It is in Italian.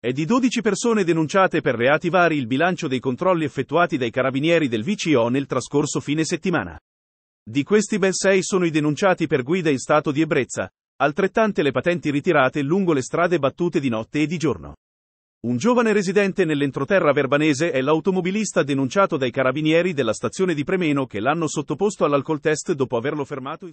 È di 12 persone denunciate per reati vari il bilancio dei controlli effettuati dai carabinieri del VCO nel trascorso fine settimana. Di questi ben 6 sono i denunciati per guida in stato di ebbrezza, altrettante le patenti ritirate lungo le strade battute di notte e di giorno. Un giovane residente nell'entroterra verbanese è l'automobilista denunciato dai carabinieri della stazione di Premeno che l'hanno sottoposto all'alcol test dopo averlo fermato in...